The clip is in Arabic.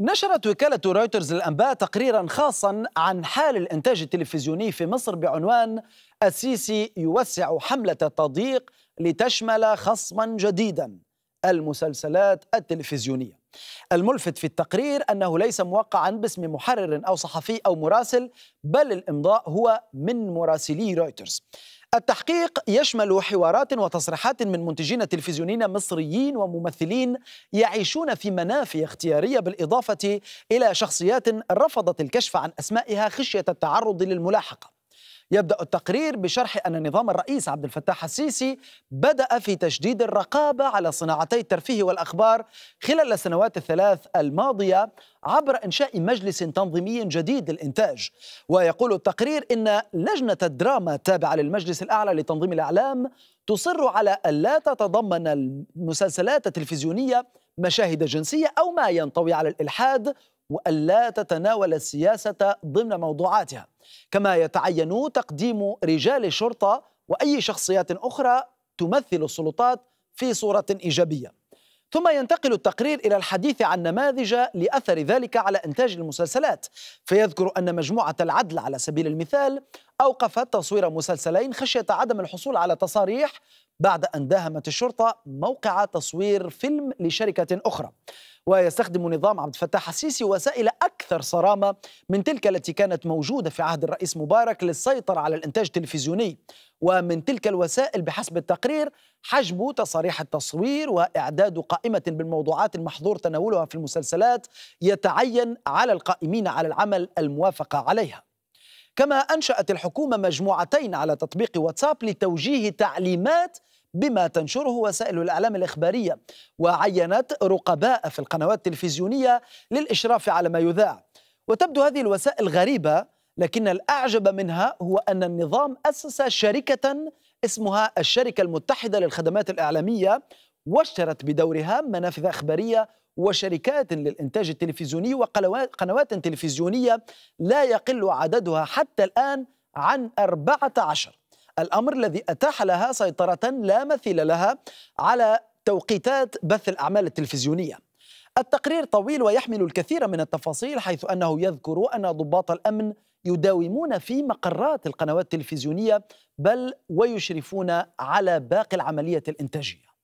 نشرت وكالة رويترز الأنباء تقريرا خاصا عن حال الإنتاج التلفزيوني في مصر بعنوان السيسي يوسع حملة التضييق لتشمل خصما جديدا المسلسلات التلفزيونية الملفت في التقرير أنه ليس موقعا باسم محرر أو صحفي أو مراسل بل الإمضاء هو من مراسلي رويترز التحقيق يشمل حوارات وتصريحات من منتجين تلفزيونيين مصريين وممثلين يعيشون في منافي اختياريه بالاضافه الى شخصيات رفضت الكشف عن اسمائها خشيه التعرض للملاحقه يبدأ التقرير بشرح أن نظام الرئيس عبد الفتاح السيسي بدأ في تشديد الرقابة على صناعتي الترفيه والأخبار خلال السنوات الثلاث الماضية عبر إنشاء مجلس تنظيمي جديد للإنتاج ويقول التقرير إن لجنة الدراما التابعة للمجلس الأعلى لتنظيم الإعلام تصر على ألا تتضمن المسلسلات التلفزيونية مشاهد جنسية أو ما ينطوي على الإلحاد وألا تتناول السياسة ضمن موضوعاتها كما يتعين تقديم رجال الشرطة وأي شخصيات أخرى تمثل السلطات في صورة إيجابية ثم ينتقل التقرير إلى الحديث عن نماذج لأثر ذلك على إنتاج المسلسلات فيذكر أن مجموعة العدل على سبيل المثال أوقفت تصوير مسلسلين خشية عدم الحصول على تصاريح بعد أن داهمت الشرطة موقع تصوير فيلم لشركة أخرى ويستخدم نظام عبد الفتاح السيسي وسائل أكثر صرامة من تلك التي كانت موجودة في عهد الرئيس مبارك للسيطرة على الإنتاج التلفزيوني ومن تلك الوسائل بحسب التقرير حجب تصاريح التصوير وإعداد قائمة بالموضوعات المحظور تناولها في المسلسلات يتعين على القائمين على العمل الموافقة عليها كما أنشأت الحكومة مجموعتين على تطبيق واتساب لتوجيه تعليمات بما تنشره وسائل الإعلام الإخبارية وعينت رقباء في القنوات التلفزيونية للإشراف على ما يذاع وتبدو هذه الوسائل غريبة لكن الأعجب منها هو أن النظام أسس شركة اسمها الشركة المتحدة للخدمات الإعلامية واشترت بدورها منافذ إخبارية وشركات للإنتاج التلفزيوني وقنوات تلفزيونية لا يقل عددها حتى الآن عن 14 الأمر الذي أتاح لها سيطرة لا مثيل لها على توقيتات بث الأعمال التلفزيونية التقرير طويل ويحمل الكثير من التفاصيل حيث أنه يذكر أن ضباط الأمن يداومون في مقرات القنوات التلفزيونية بل ويشرفون على باقي العملية الإنتاجية